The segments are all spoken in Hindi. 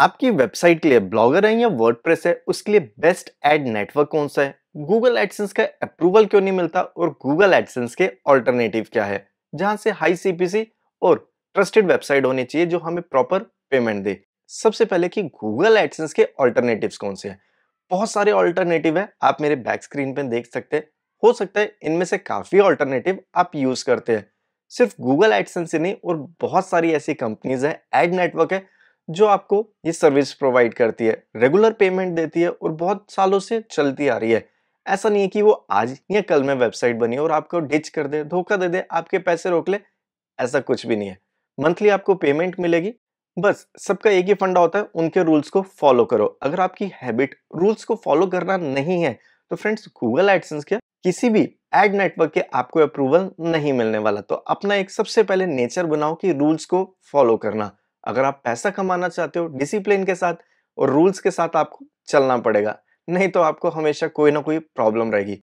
आपकी वेबसाइट के लिए ब्लॉगर है या वर्ड है उसके लिए बेस्ट एड नेटवर्क कौन सा है गूगल एडसेंस का अप्रूवल क्यों नहीं मिलता और गूगल एडसेंस के ऑल्टरनेटिव क्या है जहां से हाई सीपीसी और ट्रस्टेड वेबसाइट होनी चाहिए जो हमें प्रॉपर पेमेंट दे सबसे पहले कि गूगल एडसेंस के ऑल्टरनेटिव कौन से हैं बहुत सारे ऑल्टरनेटिव है आप मेरे बैक स्क्रीन पर देख सकते हैं हो सकता है इनमें से काफ़ी ऑल्टरनेटिव आप यूज़ करते हैं सिर्फ गूगल एडसेंस ही नहीं और बहुत सारी ऐसी कंपनीज है एड नेटवर्क है जो आपको ये सर्विस प्रोवाइड करती है रेगुलर पेमेंट देती है और बहुत सालों से चलती आ रही है ऐसा नहीं है कि वो आज या कल में वेबसाइट बनी और आपको डिच कर दे धोखा दे दे आपके पैसे रोक ले ऐसा कुछ भी नहीं है मंथली आपको पेमेंट मिलेगी बस सबका एक ही फंडा होता है उनके रूल्स को फॉलो करो अगर आपकी हैबिट रूल्स को फॉलो करना नहीं है तो फ्रेंड्स गूगल एडसेंस के किसी भी एड नेटवर्क के आपको अप्रूवल नहीं मिलने वाला तो अपना एक सबसे पहले नेचर बनाओ कि रूल्स को फॉलो करना अगर आप पैसा कमाना चाहते हो डिसिप्लिन के साथ और रूल्स के साथ आपको चलना पड़ेगा नहीं तो आपको हमेशा कोई ना कोई प्रॉब्लम रहेगी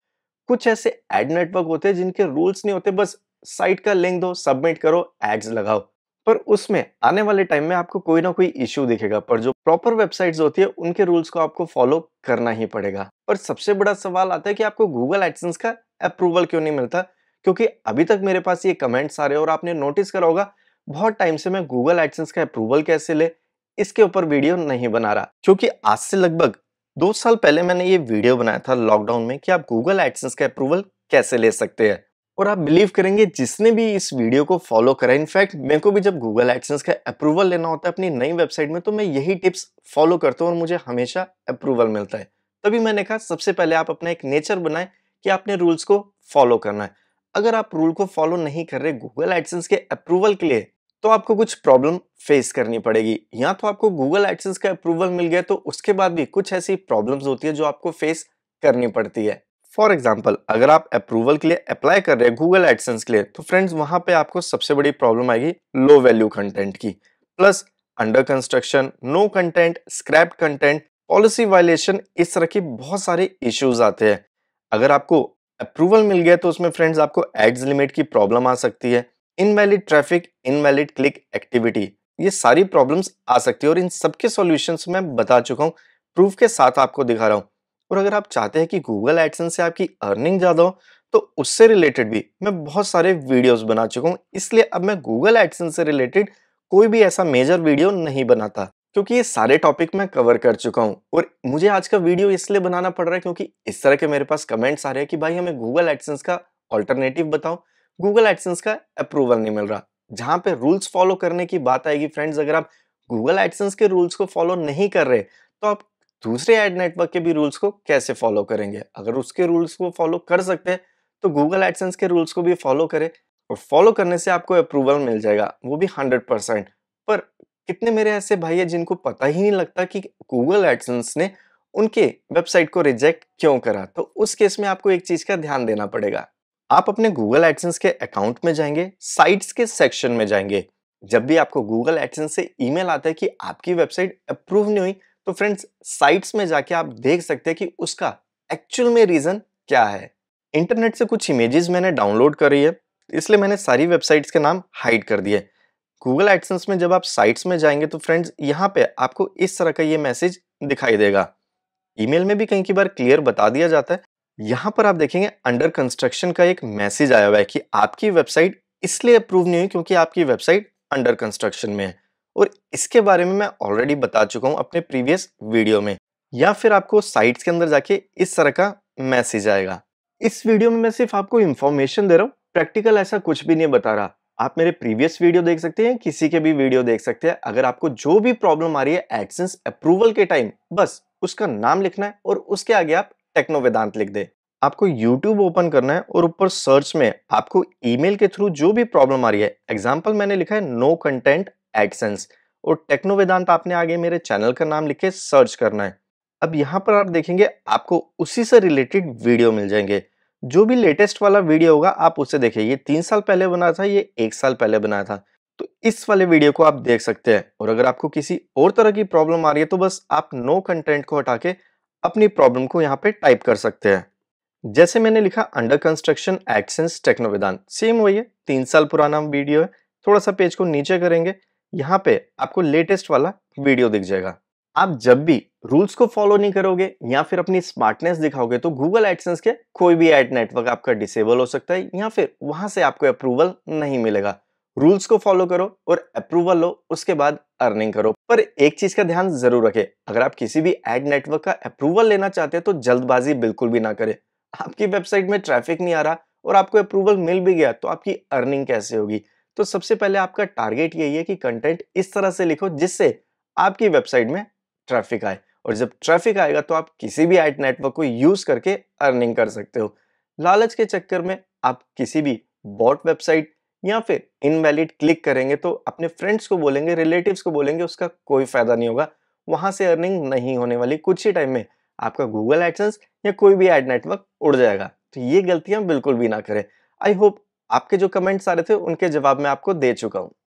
कुछ ऐसे एड नेटवर्क होते हैं जिनके रूल्स नहीं होते बस साइट का लिंक दो सबमिट करो एड्स लगाओ पर उसमें आने वाले टाइम में आपको कोई ना कोई इश्यू दिखेगा पर जो प्रॉपर वेबसाइट्स होती है उनके रूल्स को आपको फॉलो करना ही पड़ेगा पर सबसे बड़ा सवाल आता है कि आपको गूगल एडसेंस का अप्रूवल क्यों नहीं मिलता क्योंकि अभी तक मेरे पास ये कमेंट्स आ रहे हैं और आपने नोटिस करा होगा बहुत टाइम से मैं गूगल एडसेंस का अप्रूवल कैसे ले इसके ऊपर वीडियो नहीं बना रहा क्योंकि आज से लगभग दो साल पहले मैंने ये वीडियो बनाया था लॉकडाउन में कि आप गूगल एडसेंस का अप्रूवल कैसे ले सकते हैं और आप बिलीव करेंगे जिसने भी इस वीडियो को फॉलो करा इनफैक्ट मेरे को भी जब गूगल एडसेंस का अप्रूवल लेना होता है अपनी नई वेबसाइट में तो मैं यही टिप्स फॉलो करता हूँ और मुझे हमेशा अप्रूवल मिलता है तभी मैंने कहा सबसे पहले आप अपना एक नेचर बनाए कि आपने रूल्स को फॉलो करना है अगर आप रूल को फॉलो नहीं कर रहे गूगल एडसेंस के अप्रूवल के लिए तो आपको कुछ प्रॉब्लम फेस करनी पड़ेगी या तो आपको गूगल एडसेंस का अप्रूवल मिल गया तो उसके बाद भी कुछ ऐसी प्रॉब्लम्स होती है जो आपको फेस करनी पड़ती है फॉर एग्जाम्पल अगर आप अप्रूवल के लिए अप्लाई कर रहे हैं गूगल एडसेंस के लिए तो फ्रेंड्स वहां पे आपको सबसे बड़ी प्रॉब्लम आएगी लो वैल्यू कंटेंट की plus under construction no content scrap content policy violation इस तरह के बहुत सारे इश्यूज आते हैं अगर आपको अप्रूवल मिल गया तो उसमें फ्रेंड्स आपको एड्स लिमिट की प्रॉब्लम आ सकती है invalid traffic invalid click activity ये सारी प्रॉब्लम्स आ सकती है और इन सबके सॉल्यूशंस मैं बता चुका हूँ प्रूफ के साथ आपको दिखा रहा हूँ और अगर आप चाहते हैं कि गूगल एडसन से आपकी अर्निंग ज़्यादा हो तो उससे रिलेटेड भी मैं बहुत सारे वीडियोस बना चुका हूँ इसलिए अब मैं गूगल एडसन से रिलेटेड कोई भी ऐसा मेजर वीडियो नहीं बनाता क्योंकि ये सारे टॉपिक मैं कवर कर चुका हूँ और मुझे आज का वीडियो इसलिए बनाना पड़ रहा है क्योंकि इस तरह के मेरे पास कमेंट्स आ रहे हैं कि भाई हमें गूगल एडसेंस का ऑल्टरनेटिव बताओ गूगल एडसेंस का अप्रूवल नहीं मिल रहा जहां पे रूल्स फॉलो करने की बात आएगी फ्रेंड्स अगर आप गूगल एडसेंस के रूल्स को फॉलो नहीं कर रहे तो आप दूसरे एड नेटवर्क के भी रूल्स को कैसे फॉलो करेंगे अगर उसके रूल्स को फॉलो कर सकते हैं तो गूगल एडसेंस के रूल्स को भी फॉलो करें और फॉलो करने से आपको अप्रूवल मिल जाएगा वो भी हंड्रेड परसेंट पर कितने मेरे ऐसे भाई है जिनको पता ही नहीं लगता कि गूगल एडसेंस ने उनके वेबसाइट को रिजेक्ट क्यों करा तो उस केस में आपको एक चीज़ का ध्यान देना पड़ेगा आप अपने गूगल एडसेंस के अकाउंट में जाएंगे साइट्स के सेक्शन में जाएंगे जब भी आपको गूगल एडसेंस से ईमेल आता है कि आपकी वेबसाइट अप्रूव नहीं हुई तो फ्रेंड्स साइट्स में जाके आप देख सकते हैं कि उसका एक्चुअल में रीज़न क्या है इंटरनेट से कुछ इमेजेस मैंने डाउनलोड करी है इसलिए मैंने सारी वेबसाइट्स के नाम हाइड कर दिए गूगल एडसेंस में जब आप साइट्स में जाएंगे तो फ्रेंड्स यहाँ पे आपको इस तरह का ये मैसेज दिखाई देगा ईमेल में भी कई की बार क्लियर बता दिया जाता है यहाँ पर आप देखेंगे अंडर कंस्ट्रक्शन का एक मैसेज आया हुआ है कि आपकी वेबसाइट इसलिए अप्रूव नहीं हुई क्योंकि आपकी वेबसाइट अंडर कंस्ट्रक्शन में है और इसके बारे में मैं ऑलरेडी बता चुका हूं अपने प्रीवियस वीडियो में या फिर आपको साइट्स के अंदर जाके इस तरह का मैसेज आएगा इस वीडियो में मैं सिर्फ आपको इन्फॉर्मेशन दे रहा हूँ प्रैक्टिकल ऐसा कुछ भी नहीं बता रहा आप मेरे प्रीवियस वीडियो देख सकते हैं किसी के भी वीडियो देख सकते हैं अगर आपको जो भी प्रॉब्लम आ रही है एडसेंस अप्रूवल के टाइम बस उसका नाम लिखना है और उसके आगे आप टेक्नो वेदांत लिख दे आपको यूट्यूब ओपन करना है और ऊपर सर्च में आपको ईमेल के थ्रू जो भी प्रॉब्लम आ रही है एग्जाम्पल मैंने लिखा है नो कंटेंट एडसेंस और टेक्नो वेदांत आपने आगे मेरे चैनल का नाम लिखे सर्च करना है अब यहाँ पर आप देखेंगे आपको उसी से रिलेटेड वीडियो मिल जाएंगे जो भी लेटेस्ट वाला वीडियो होगा आप उसे देखिए ये तीन साल पहले बना था ये एक साल पहले बना था तो इस वाले वीडियो को आप देख सकते हैं और अगर आपको किसी और तरह की प्रॉब्लम आ रही है तो बस आप नो कंटेंट को हटा के अपनी प्रॉब्लम को यहाँ पे टाइप कर सकते हैं जैसे मैंने लिखा अंडर कंस्ट्रक्शन एक्सेंस टेक्नोविदान सेम वही है तीन साल पुराना वीडियो है थोड़ा सा पेज को नीचे करेंगे यहाँ पे आपको लेटेस्ट वाला वीडियो दिख जाएगा आप जब भी रूल्स को फॉलो नहीं करोगे या फिर अपनी स्मार्टनेस दिखाओगे तो गूगल एडसेंस के कोई भी एड नेटवर्क आपका डिसेबल हो सकता है या फिर वहां से आपको अप्रूवल नहीं मिलेगा रूल्स को फॉलो करो और अप्रूवल लो उसके बाद अर्निंग करो पर एक चीज का ध्यान जरूर रखें अगर आप किसी भी एड नेटवर्क का अप्रूवल लेना चाहते हैं तो जल्दबाजी बिल्कुल भी ना करें आपकी वेबसाइट में ट्रैफिक नहीं आ रहा और आपको अप्रूवल मिल भी गया तो आपकी अर्निंग कैसे होगी तो सबसे पहले आपका टारगेट यही है कि कंटेंट इस तरह से लिखो जिससे आपकी वेबसाइट में ट्रैफिक आए और जब ट्रैफिक आएगा तो आप किसी भी एड नेटवर्क को यूज करके अर्निंग कर सकते हो लालच के चक्कर में आप किसी भी बॉट वेबसाइट या फिर इनवैलिड क्लिक करेंगे तो अपने फ्रेंड्स को बोलेंगे रिलेटिव्स को बोलेंगे उसका कोई फ़ायदा नहीं होगा वहां से अर्निंग नहीं होने वाली कुछ ही टाइम में आपका गूगल एडसेंस या कोई भी एड नेटवर्क उड़ जाएगा तो ये गलतियां बिल्कुल भी ना करें आई होप आपके जो कमेंट्स आ रहे थे उनके जवाब मैं आपको दे चुका हूँ